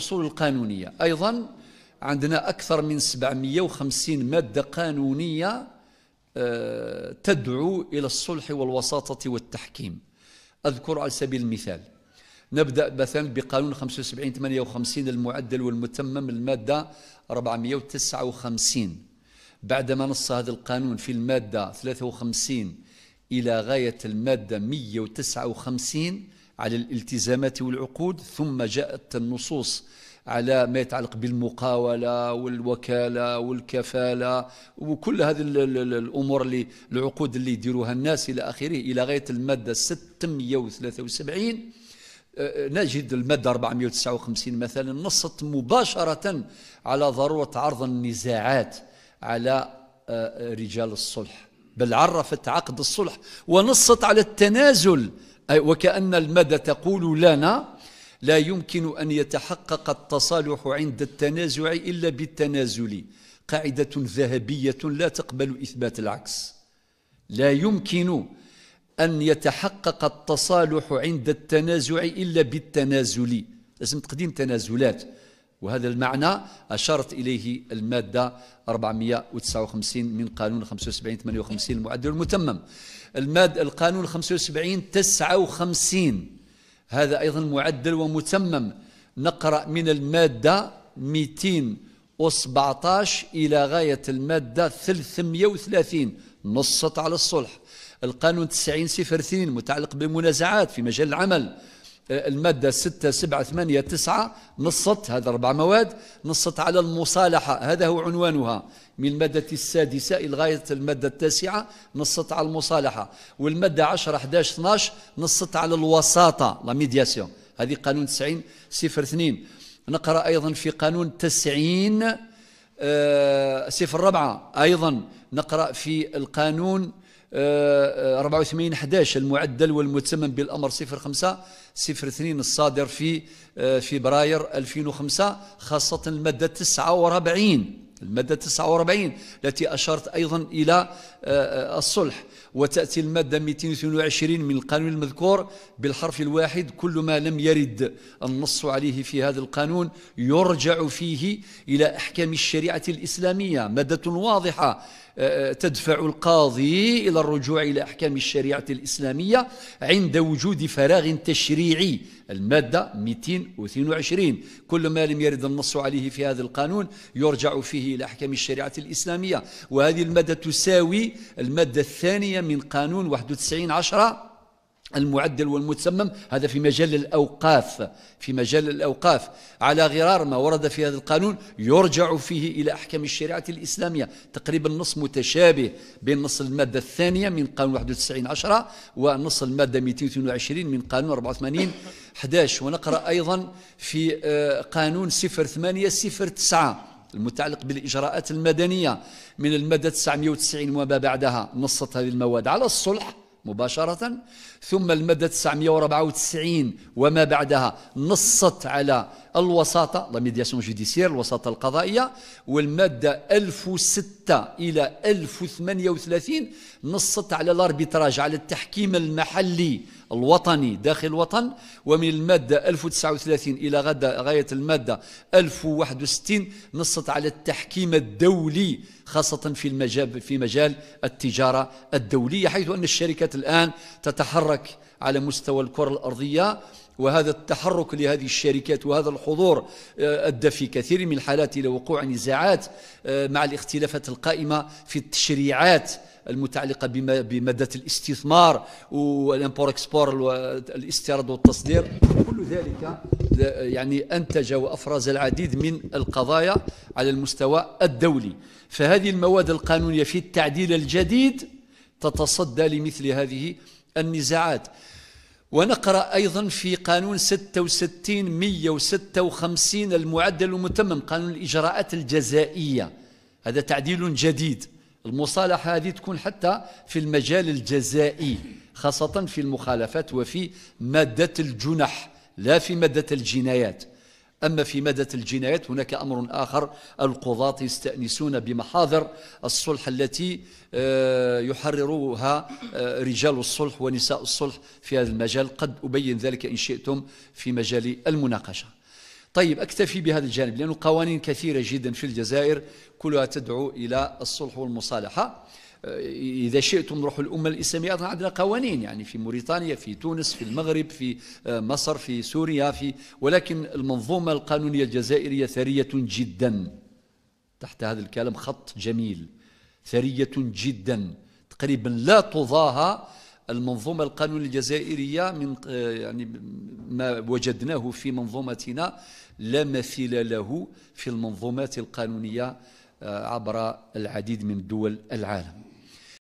الأصول القانونية أيضا عندنا أكثر من 750 مادة قانونية آه، تدعو إلى الصلح والوساطة والتحكيم أذكر على سبيل المثال نبدأ مثلا بقانون 75 58 المعدل والمتمم المادة 459 بعدما نص هذا القانون في المادة 53 إلى غاية المادة 159 على الالتزامات والعقود ثم جاءت النصوص على ما يتعلق بالمقاولة والوكالة والكفالة وكل هذه الأمور اللي العقود اللي يديروها الناس إلى آخره إلى غاية المادة 673 آه، آه، نجد المادة 459 مثلا نصت مباشرة على ضرورة عرض النزاعات على آه، رجال الصلح بل عرفت عقد الصلح ونصت على التنازل أي وكأن المدى تقول لنا لا يمكن أن يتحقق التصالح عند التنازع إلا بالتنازل قاعدة ذهبية لا تقبل إثبات العكس لا يمكن أن يتحقق التصالح عند التنازع إلا بالتنازل لازم تقديم تنازلات وهذا المعنى أشارت إليه المادة 459 من قانون 75-58 المعدل المتمم الماد القانون 75 59 هذا أيضا معدل ومتمم نقرأ من المادة 217 إلى غاية المادة 330 نصت على الصلح القانون 90 02 متعلق بالمنازعات في مجال العمل آه، المادة ستة سبعة ثمانية تسعة نصت هذا أربع مواد نصت على المصالحة هذا هو عنوانها من المادة السادسة إلى غاية المادة التاسعة نصت على المصالحة والمادة 10 11 12 نصت على الوساطة لا ميدياسيون هذه قانون 90 صفر اثنين نقرأ أيضا في قانون 90 آه، صفر ربعة أيضا نقرأ في القانون 84 آه، 11 آه، المعدل والمتمم بالامر 05 02 الصادر في آه، فبراير 2005 خاصه الماده 49 المادة 49 التي أشرت أيضا إلى الصلح وتأتي المادة 222 من القانون المذكور بالحرف الواحد كل ما لم يرد النص عليه في هذا القانون يرجع فيه إلى أحكام الشريعة الإسلامية مادة واضحة تدفع القاضي إلى الرجوع إلى أحكام الشريعة الإسلامية عند وجود فراغ تشريعي المادة 222 كل ما لم يرد النص عليه في هذا القانون يرجع فيه إلى أحكام الشريعة الإسلامية وهذه المادة تساوي المادة الثانية من قانون 91 عشرة المعدل والمتسمم هذا في مجال الأوقاف في مجال الأوقاف على غرار ما ورد في هذا القانون يرجع فيه إلى أحكام الشريعة الإسلامية تقريبا نص متشابه بين نص المادة الثانية من قانون 91 10 ونص المادة 222 من قانون 84 11 ونقرأ أيضا في آه، قانون 08 09 المتعلق بالإجراءات المدنية من المادة 990 وما بعدها نصت هذه المواد على الصلح مباشرة ثم المادة 994 وما بعدها نصت على الوساطة لا ميدياسيون جوديسيير الوساطة القضائية والمادة 1006 إلى 1038 نصت على الاربيتراج على التحكيم المحلي الوطني داخل الوطن ومن المادة 1039 إلى غدا غاية المادة 1061 نصت على التحكيم الدولي خاصة في المجال في مجال التجارة الدولية حيث أن الشركات الآن تتحرك على مستوى الكرة الأرضية وهذا التحرك لهذه الشركات وهذا الحضور آه، أدى في كثير من الحالات إلى وقوع نزاعات آه، مع الاختلافات القائمة في التشريعات المتعلقة بمادة الاستثمار والامبور اكسبور الاستيراد والتصدير كل ذلك يعني أنتج وأفرز العديد من القضايا على المستوى الدولي فهذه المواد القانونية في التعديل الجديد تتصدى لمثل هذه النزاعات ونقرأ أيضا في قانون 66 156 المعدل المتمم قانون الإجراءات الجزائية هذا تعديل جديد المصالحة هذه تكون حتى في المجال الجزائي خاصة في المخالفات وفي مادة الجنح لا في مادة الجنايات أما في مادة الجنايات هناك أمر آخر القضاة يستأنسون بمحاضر الصلح التي آه، يحررها آه، رجال الصلح ونساء الصلح في هذا المجال قد أبين ذلك إن شئتم في مجال المناقشة طيب أكتفي بهذا الجانب لأن قوانين كثيرة جدا في الجزائر كلها تدعو إلى الصلح والمصالحة آه، إذا شئتم روحوا الأمة الإسلامية ايضا عندنا قوانين يعني في موريتانيا في تونس في المغرب في آه، مصر في سوريا في ولكن المنظومة القانونية الجزائرية ثرية جدا تحت هذا الكلام خط جميل ثرية جدا تقريبا لا تضاهى المنظومة القانونية الجزائرية من آه، يعني ما وجدناه في منظومتنا لا مثيل له في المنظومات القانونية عبر العديد من دول العالم